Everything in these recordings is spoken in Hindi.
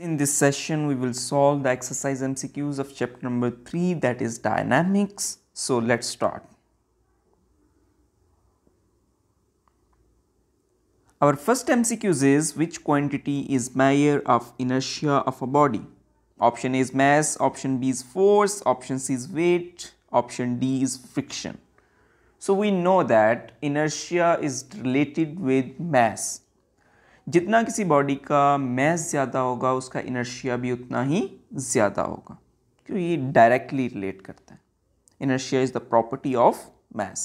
In this session, we will solve the exercise MCQs of chapter number 3 that is dynamics. So let's start. Our first MCQs is which quantity is measure of inertia of a body? Option A is mass, option B is force, option C is weight, option D is friction. So we know that inertia is related with mass जितना किसी बॉडी का मैस ज़्यादा होगा उसका इनर्शिया भी उतना ही ज़्यादा होगा क्योंकि ये डायरेक्टली रिलेट करता है inertia is the property of mass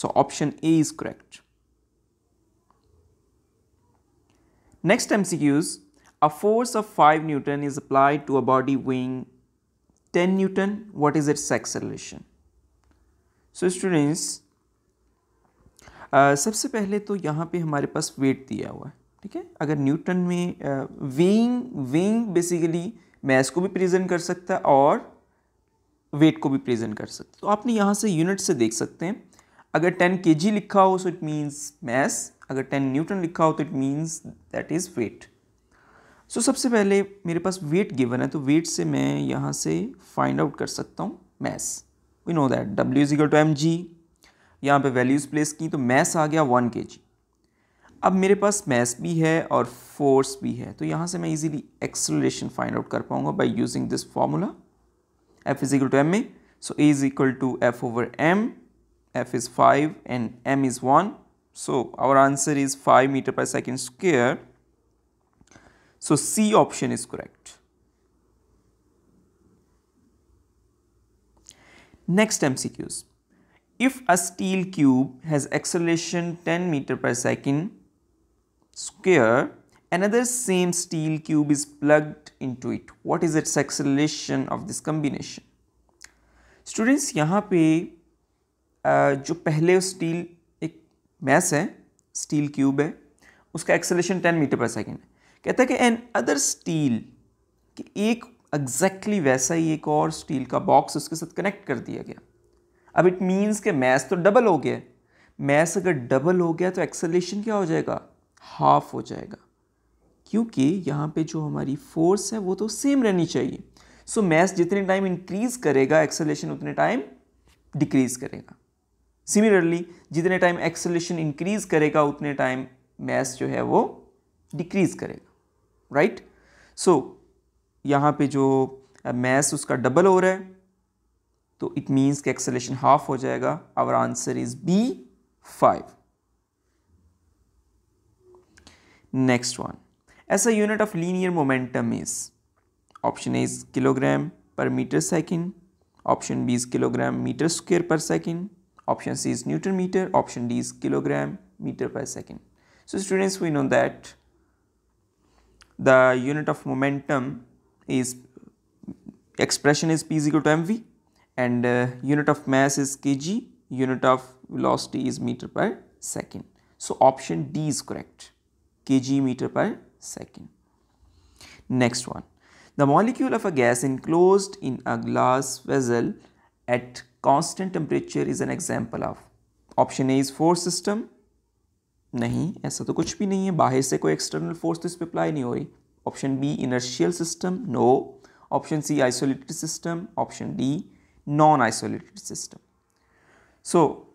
so option A is correct next M C Qs a force of five newton is applied to a body weighing ten newton what is its acceleration so students सबसे पहले तो यहाँ पे हमारे पास वेट दिया हुआ है ठीक है अगर न्यूटन में वेइंग वेइंग बेसिकली मैस को भी प्रेजेंट कर सकता है और वेट को भी प्रेजेंट कर सकता है तो आपने यहाँ से यूनिट से देख सकते हैं अगर 10 के लिखा हो सो इट मीन्स मैस अगर 10 न्यूटन लिखा हो तो it means that is weight so सबसे पहले मेरे पास वेट गिवन है तो वेट से मैं यहाँ से फाइंड आउट कर सकता हूँ mass we know that W is equal to M G यहाँ पे वैल्यूज़ प्लेस की तो मैस आ गया वन के अब मेरे पास मैस भी है और फोर्स भी है तो यहाँ से मैं इजीली एक्सलेशन फाइंड आउट कर पाऊँगा by using this formula F is equal to M A so A is equal to F over M F is five and M is one so our answer is 5 meter per second C option is correct next M C Qs if a steel cube has acceleration 10 meter per second square another same steel cube is plugged into it what is its acceleration of this combination students yahan pe jo pehle steel ek mass hai steel cube hai uska acceleration 10 meter per second kehta hai ki an other steel ki ek exactly वैसा ही एक और स्टील का बॉक्स उसके साथ कनेक्ट कर दिया गया अब इट मीन्स के मैथ तो डबल हो गया मैथ अगर डबल हो गया तो एक्सेलेशन क्या हो जाएगा हाफ हो जाएगा क्योंकि यहाँ पे जो हमारी फोर्स है वो तो सेम रहनी चाहिए सो मैथ जितने टाइम इंक्रीज करेगा एक्सेलेशन उतने टाइम डिक्रीज करेगा सिमिलरली जितने टाइम एक्सेलेशन इंक्रीज करेगा उतने टाइम मैथ जो है वो डिक्रीज करेगा राइट right? सो so, यहाँ पे जो मैथ uh, उसका डबल हो रहा है तो इट मीन्स कि एक्सेलेशन हाफ हो जाएगा our answer is B five next one ऐसा unit of linear momentum is option A is kilogram per metre second option B is kilogram metre square per second option C is newton metre option D is kilogram metre per second students we know that the unit of momentum is expression is P is equal to M V and uh, unit of mass is kg unit of velocity is meter per second so option d is correct kg meter per second next one the molecule of a gas enclosed in a glass vessel at constant temperature is an example of option a is force system नहीं ऐसा तो कुछ भी नहीं है बाहर से कोई एक्सटर्नल फोर्स तो इस पर अप्लाई नहीं हो रही option B inertial system no option C isolated system option D non-isolated system. So,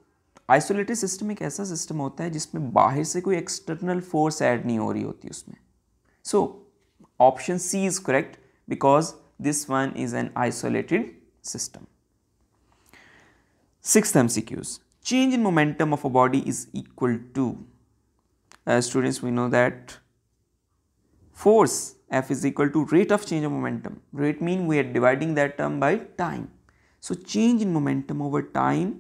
isolated system एक a system होता है जिसमें बाहर से कोई external force add नहीं हो So, option C is correct because this one is an isolated system. Sixth MCQs. Change in momentum of a body is equal to uh, students we know that force F is equal to rate of change of momentum. Rate mean we are dividing that term by time. So change in momentum over time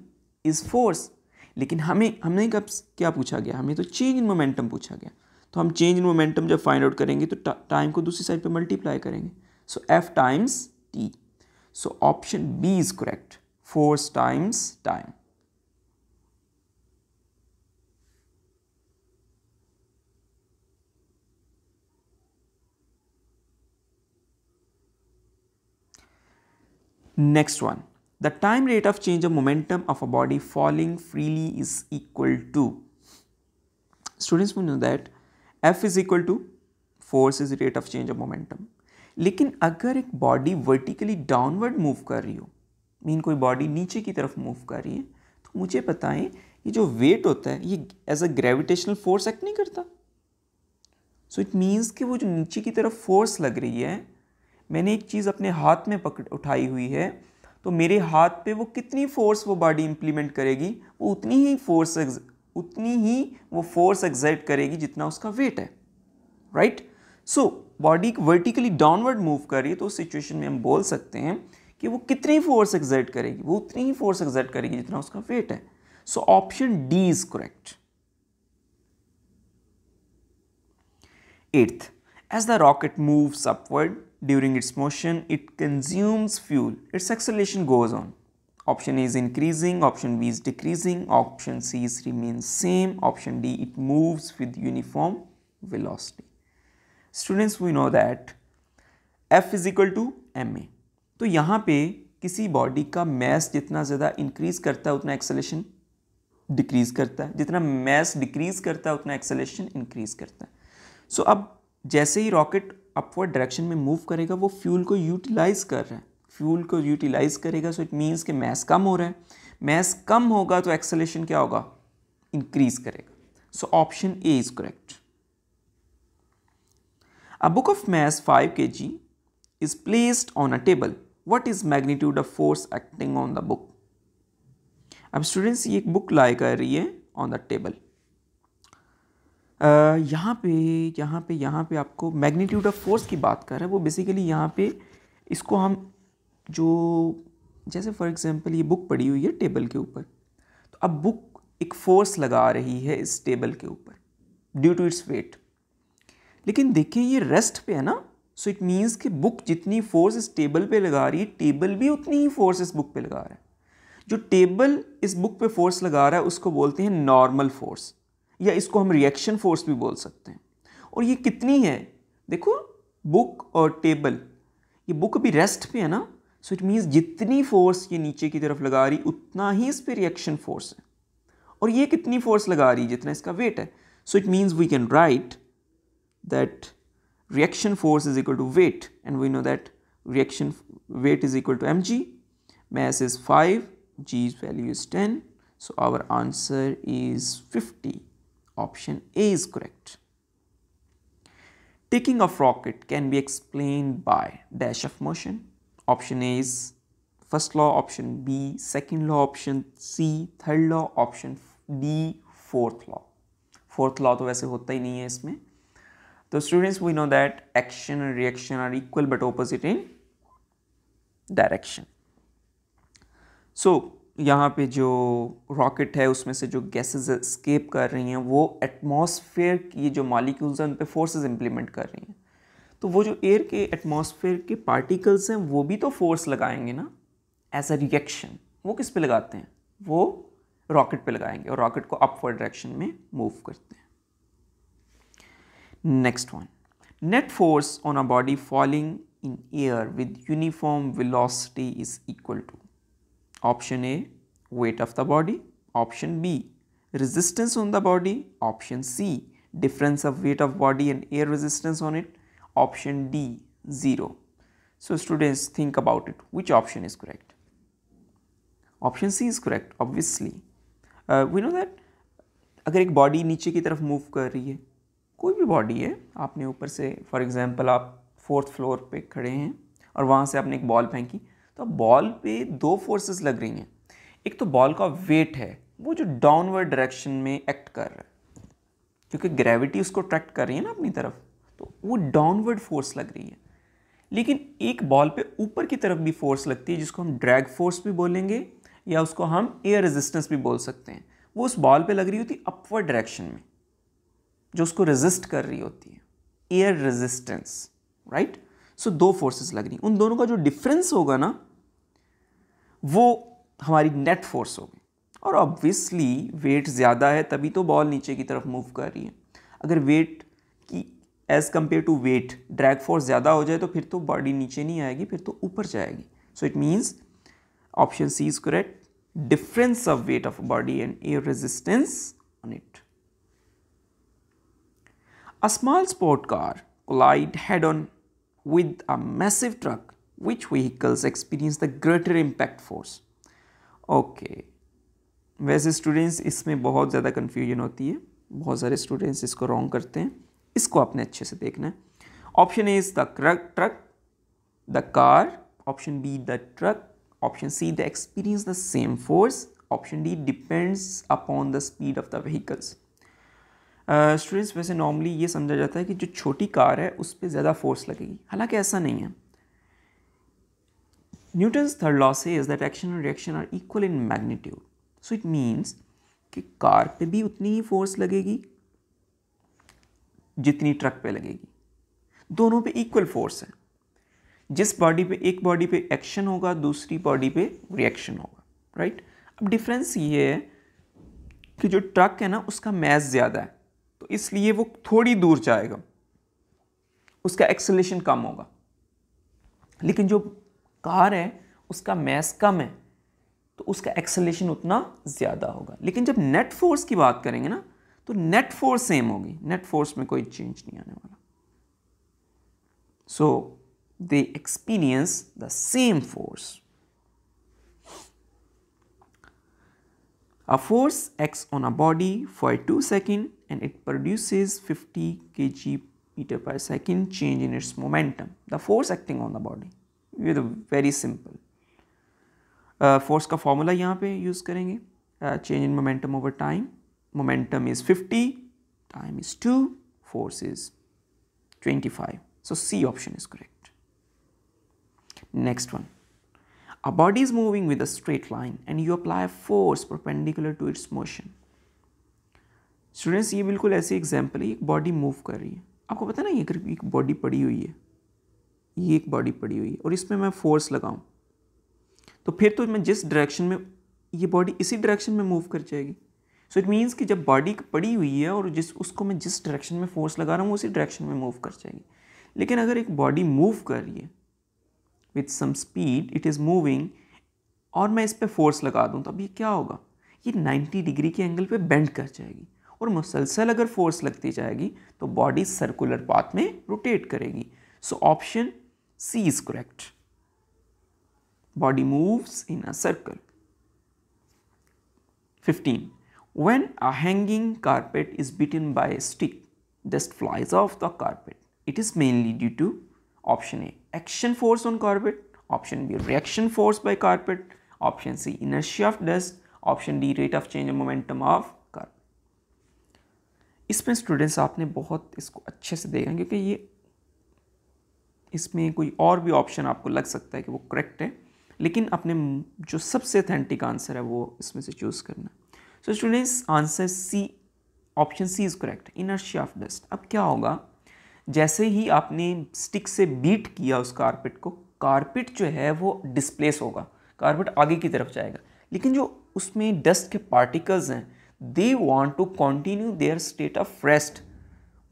is force लेकिन हमें हमने कब क्या पूछा गया हमें तो चेंज इन मोमेंटम पूछा गया तो हम चेंज इन मोमेंटम जब फाइंड आउट करेंगे तो टाइम को दूसरी साइड पे मल्टीप्लाई करेंगे so F times T so option B is correct force times time Next one. the time rate of change of momentum of a body falling freely is equal to students will know that f is equal to force is rate of change of momentum लेकिन अगर एक बॉडी वर्टिकली डाउनवर्ड मूव कर रही हो मीन कोई बॉडी नीचे की तरफ मूव कर रही है तो मुझे बताएं ये जो वेट होता है ये as a gravitational force act नहीं करता सो इट मीन्स कि वो जो नीचे की तरफ फोर्स लग रही है मैंने एक चीज़ अपने हाथ में पकड़ उठाई हुई है तो मेरे हाथ पे वो कितनी फ़ोर्स वो बॉडी इम्प्लीमेंट करेगी वो उतनी ही फोर्स उतनी ही वो फोर्स एग्जर्ट करेगी जितना उसका वेट है right so body vertically downward move कर रही है तो उस सिचुएशन में हम बोल सकते हैं कि वो कितनी फोर्स एग्जर्ट करेगी वो उतनी ही फोर्स एग्जर्ट करेगी जितना उसका वेट है so option D is correct eighth as the rocket moves upward During its motion, it consumes fuel. Its acceleration goes on. Option A is increasing, option B is decreasing, option C is remains same, option D it moves with uniform velocity. Students, we know that F is equal to ma. to yahan pe किसी बॉडी का मैस जितना ज़्यादा इंक्रीज करता है उतना एक्सेलेशन डिक्रीज करता है जितना मैस डिक्रीज करता है उतना एक्सेलेशन इंक्रीज करता है सो so, अब जैसे ही रॉकेट अपवर्ड डायरेक्शन में मूव करेगा वो फ्यूल को यूटिलाइज़ कर रहा है फ्यूल को यूटिलाइज़ करेगा सो इट मीन्स कि मैस कम हो रहा है मैस कम होगा तो एक्सेलेशन क्या होगा इंक्रीज करेगा so option A is correct book of of five 5 G is placed on a table what is magnitude of force acting on the book अब स्टूडेंट्स ये एक बुक लाई कर रही है ऑन द टेबल यहाँ पे यहाँ पे यहाँ पे आपको मैग्नीट्यूड ऑफ फोर्स की बात कर रहा है वो बेसिकली यहाँ पे इसको हम जो जैसे फॉर एग्ज़ाम्पल ये बुक पड़ी हुई है टेबल के ऊपर तो अब बुक एक फोर्स लगा रही है इस टेबल के ऊपर ड्यू टू इट्स वेट लेकिन देखिए ये रेस्ट पे है ना सो इट मीन्स कि बुक जितनी फोर्स इस टेबल पे लगा रही है टेबल भी उतनी ही फोर्स इस बुक पे लगा रहा है जो टेबल इस बुक पे फोर्स लगा रहा है उसको बोलते हैं नॉर्मल फोर्स या इसको हम रिएक्शन फोर्स भी बोल सकते हैं और ये कितनी है देखो बुक और टेबल ये बुक अभी रेस्ट पे है ना सो इट मीन्स जितनी फोर्स ये नीचे की तरफ लगा रही उतना ही इस पर रिएक्शन फोर्स है और ये कितनी फोर्स लगा रही है जितना इसका वेट है so it means we can write that reaction force is equal to weight and we know that reaction weight is equal to M G mass is five G value is ten so our answer is fifty Option A is correct. Taking of rocket can be explained by dash of motion. Option A is first law, option B, second law, option C, third law, option D, fourth law. Fourth law तो वैसे होता ही नहीं है इसमें तो students we know that action and reaction are equal but opposite in direction. So यहाँ पे जो रॉकेट है उसमें से जो गैसेस स्केप कर रही हैं वो एटमॉस्फेयर की जो मॉलिक्यूल्स हैं उन पर फोर्सेज इम्प्लीमेंट कर रही हैं तो वो जो एयर के एटमॉस्फेयर के पार्टिकल्स हैं वो भी तो फोर्स लगाएंगे ना एज अ रिएक्शन वो किस पे लगाते हैं वो रॉकेट पे लगाएंगे और रॉकेट को अपवर्ड डायरेक्शन में मूव करते हैं next one net force on a body falling in air with uniform velocity is equal to option A weight of the body option B resistance on the body option C difference of weight of body and air resistance on it option D zero so students think about it which option is correct option C is correct obviously uh, we know that अगर एक बॉडी नीचे की तरफ मूव कर रही है कोई भी बॉडी है आपने ऊपर से फॉर एग्जांपल आप फोर्थ फ्लोर पे खड़े हैं और वहाँ से आपने एक बॉल फेंकी तो बॉल पे दो फोर्सेस लग रही हैं एक तो बॉल का वेट है वो जो डाउनवर्ड डायरेक्शन में एक्ट कर रहा है क्योंकि ग्रेविटी उसको अट्रैक्ट कर रही है ना अपनी तरफ तो वो डाउनवर्ड फोर्स लग रही है लेकिन एक बॉल पे ऊपर की तरफ भी फोर्स लगती है जिसको हम ड्रैग फोर्स भी बोलेंगे या उसको हम एयर रेजिस्टेंस भी बोल सकते हैं वो उस बॉल पे लग रही होती है अपवर्ड डायरेक्शन में जो उसको रेजिस्ट कर रही होती है एयर रेजिस्टेंस राइट सो दो फोर्सेस लग रही उन दोनों का जो डिफरेंस होगा ना वो हमारी नेट फोर्स होगी और ऑब्वियसली वेट ज़्यादा है तभी तो बॉल नीचे की तरफ मूव कर रही है अगर वेट की as compare to weight drag force ज़्यादा हो जाए तो फिर तो बॉडी नीचे नहीं आएगी फिर तो ऊपर जाएगी so it means option C is correct difference of weight of body and air resistance on it a small sport car collide head on with a massive truck which vehicles experience the greater impact force okay वैसे स्टूडेंट्स इसमें बहुत ज़्यादा कन्फ्यूजन होती है बहुत सारे स्टूडेंट्स इसको रॉन्ग करते हैं इसको आपने अच्छे से देखना है option A is the truck truck the car option B the truck option C the experience the same force option D depends upon the speed of the vehicles students वैसे नॉर्मली ये समझा जाता है कि जो छोटी कार है उस पर ज़्यादा फोर्स लगेगी हालांकि ऐसा नहीं है Newton's third law says that action and reaction are equal in magnitude. So it means कि कार पे भी उतनी ही फोर्स लगेगी जितनी ट्रक पे लगेगी दोनों पे इक्वल फोर्स है जिस बॉडी पे एक बॉडी पे एक्शन होगा दूसरी बॉडी पे रिएक्शन होगा राइट अब डिफरेंस ये है कि जो ट्रक है ना उसका मैस ज़्यादा है तो इसलिए वो थोड़ी दूर जाएगा उसका एक्सलेशन कम होगा लेकिन जो कार है उसका मैस कम है तो उसका एक्सलेशन उतना ज़्यादा होगा लेकिन जब नेट फोर्स की बात करेंगे ना तो नेट फोर्स सेम होगी नेट फोर्स में कोई चेंज नहीं आने वाला so they experience the same force a force x on a body for two second and it produce fifty K G metre per second change in its momentum the force acting on the body with very simple force का फॉर्मूला यहाँ पे यूज़ करेंगे change in momentum over time momentum is fifty time is to force is twenty five so C option is correct next one a body is moving with a straight line and you apply force perpendicular to its motion students ये बिल्कुल ऐसी एग्जाम्पल है एक बॉडी मूव कर रही है आपको पता ना ये एक बॉडी पड़ी हुई है ये एक बॉडी पड़ी हुई है और इसमें मैं फोर्स लगाऊं तो फिर तो मैं जिस डायरेक्शन में ये बॉडी इसी डायरेक्शन में मूव कर जाएगी सो इट मीन्स कि जब बॉडी पड़ी हुई है और जिस उसको मैं जिस डायरेक्शन में फोर्स लगा रहा हूँ उसी डायरेक्शन में मूव कर जाएगी लेकिन अगर एक बॉडी मूव कर रही है with some speed it is moving और मैं इस पर फोर्स लगा दूँ तो अब ये क्या होगा ये 90 डिग्री के एंगल पे बेंड कर जाएगी और मुसलसल अगर फोर्स लगती जाएगी तो बॉडी सर्कुलर पाथ में रोटेट करेगी so option C is correct. Body moves in a circle. 15. When a hanging carpet is beaten by a stick, dust flies off the carpet. It is mainly due to option A, action force on carpet, option B, reaction force by carpet, option C, inertia of dust, option D, rate of change of momentum of carpet. इसमें स्टूडेंट्स आपने बहुत इसको अच्छे से देखा क्योंकि ये इसमें कोई और भी ऑप्शन आपको लग सकता है कि वो करेक्ट है लेकिन अपने जो सबसे अथेंटिक आंसर है वो इसमें से चूज़ करना so students answer C option C is correct inertia of dust अब क्या होगा जैसे ही आपने स्टिक से बीट किया उस कारपेट को कारपेट जो है वो डिस्प्लेस होगा कारपेट आगे की तरफ जाएगा लेकिन जो उसमें डस्ट के पार्टिकल्स हैं they want to continue their state of rest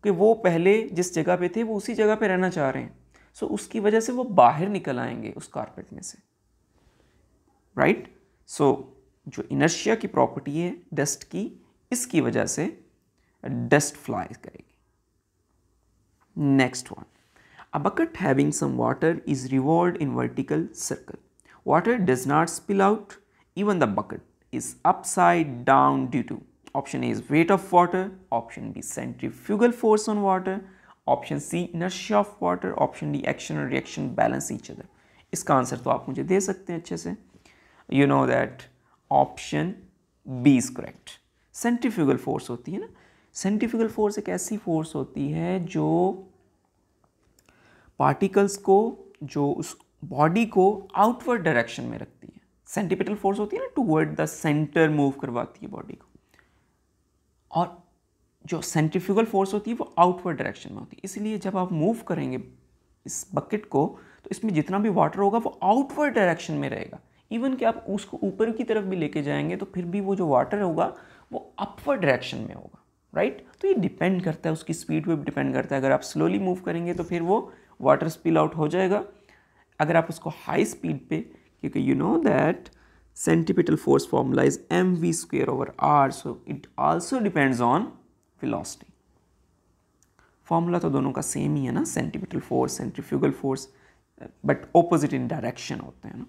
कि वो पहले जिस जगह पे थे वो उसी जगह पे रहना चाह रहे हैं सो so, उसकी वजह से वो बाहर निकल आएंगे उस कारपेट में से राइट right? सो so, जो इनर्शिया की प्रॉपर्टी है डस्ट की इसकी वजह से डस्ट फ्लाई करेगी next one a bucket having some water is revolve in vertical circle water does not spill out even the bucket is upside down due to option A is weight of water option B centrifugal force on water option C inertia of water option D action और रिएक्शन बैलेंस इच अदर इसका आंसर तो आप मुझे दे सकते हैं अच्छे से you know that option B is correct centrifugal force होती है ना सेंट्रीफ्यूगल फोर्स एक ऐसी फोर्स होती है जो पार्टिकल्स को जो उस बॉडी को आउटवर्ड डायरेक्शन में रखती है सेंटिपिटल फोर्स होती है ना टूवर्ड द सेंटर मूव करवाती है बॉडी को और जो सेंट्रीफ्यूगल फोर्स होती है वो आउटवर्ड डायरेक्शन में होती है इसलिए जब आप मूव करेंगे इस बकेट को तो इसमें जितना भी वाटर होगा वो आउटवर्ड डायरेक्शन में रहेगा इवन कि आप उसको ऊपर की तरफ भी लेके जाएंगे तो फिर भी वो जो वाटर होगा वो अपवर्ड डायरेक्शन में होगा राइट right? तो ये डिपेंड करता है उसकी स्पीड पर डिपेंड करता है अगर आप स्लोली मूव करेंगे तो फिर वो वाटर स्पिल आउट हो जाएगा अगर आप उसको हाई स्पीड पे क्योंकि you know that centripetal force formula is M V square over R so it also depends on velocity formula तो दोनों का सेम ही है ना centimetre force centrifugal force but opposite in direction होते हैं ना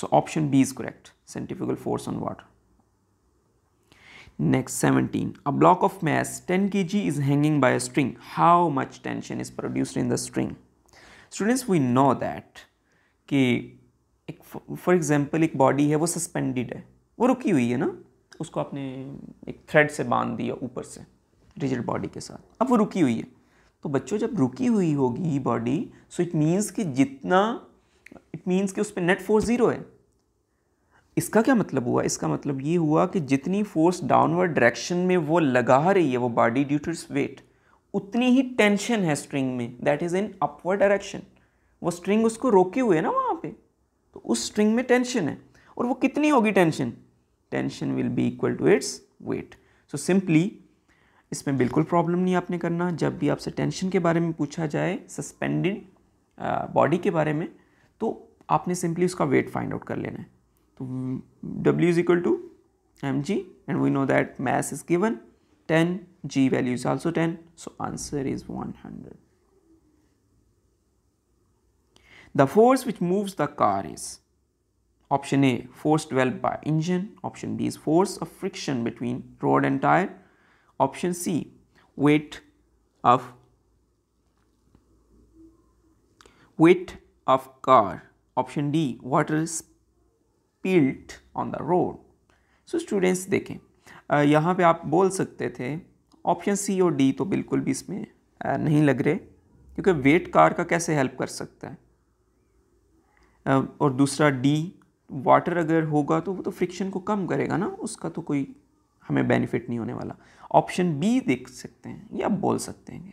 so option B is correct centrifugal force on water next seventeen a block of mass ten K G is hanging by a string how much tension is produced in the string students we know that कि एक फॉर एग्जाम्पल एक बॉडी है वो सस्पेंडेड है वो रुकी हुई है ना उसको आपने एक थ्रेड से बांध दिया ऊपर से रिजिड बॉडी के साथ अब वो रुकी हुई है तो बच्चों जब रुकी हुई होगी बॉडी सो इट मीन्स कि जितना इट मीन्स कि उस पर नेट फोर्स ज़ीरो है इसका क्या मतलब हुआ इसका मतलब ये हुआ कि जितनी फोर्स डाउनवर्ड डायरेक्शन में वो लगा रही है वो body due to its weight उतनी ही टेंशन है स्ट्रिंग में that is in upward direction वो स्ट्रिंग उसको रोके हुए है ना वहाँ पे तो उस स्ट्रिंग में टेंशन है और वो कितनी होगी tension tension will be equal to its weight so simply इसमें बिल्कुल प्रॉब्लम नहीं आपने करना जब भी आपसे टेंशन के बारे में पूछा जाए सस्पेंडेड बॉडी के बारे में तो आपने सिंपली उसका वेट फाइंड आउट कर लेना है तो W is equal to M G and we know that mass is given ten G value is also ten so answer is one hundred the force which moves the car is Option A, force developed by engine. Option B is force of friction between rod and tire. Option C, weight of weight of car. Option D, water spilled on the road. So so, students देखें यहाँ पे आप बोल सकते थे ऑप्शन सी और डी तो बिल्कुल भी इसमें नहीं लग रहे क्योंकि वेट कार का कैसे हेल्प कर सकता है और दूसरा डी वाटर अगर होगा तो वो तो फ्रिक्शन को कम करेगा ना उसका तो कोई हमें बेनिफिट नहीं होने वाला ऑप्शन बी देख सकते हैं या बोल सकते हैं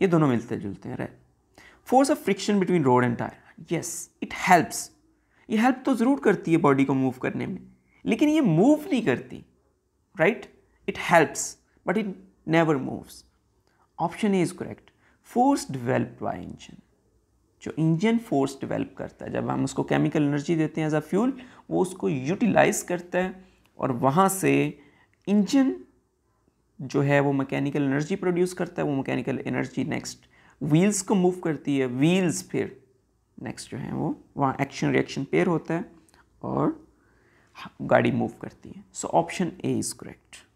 ये दोनों मिलते जुलते हैं right force of friction between road and tyre yes it helps ये हेल्प तो ज़रूर करती है बॉडी को मूव करने में लेकिन ये मूव नहीं करती right it helps but it never moves option A is correct force develop by engine जो इंजन फोर्स डेवलप करता है जब हम उसको केमिकल एनर्जी देते हैं एज अ फ्यूल वो उसको यूटिलाइज करता है और वहाँ से इंजन जो है वो मैकेनिकल एनर्जी प्रोड्यूस करता है वो मैकेनिकल एनर्जी नेक्स्ट व्हील्स को मूव करती है व्हील्स फिर नेक्स्ट जो है वो वहाँ एक्शन रिएक्शन पेयर होता है और हाँ, गाड़ी मूव करती है so option A is correct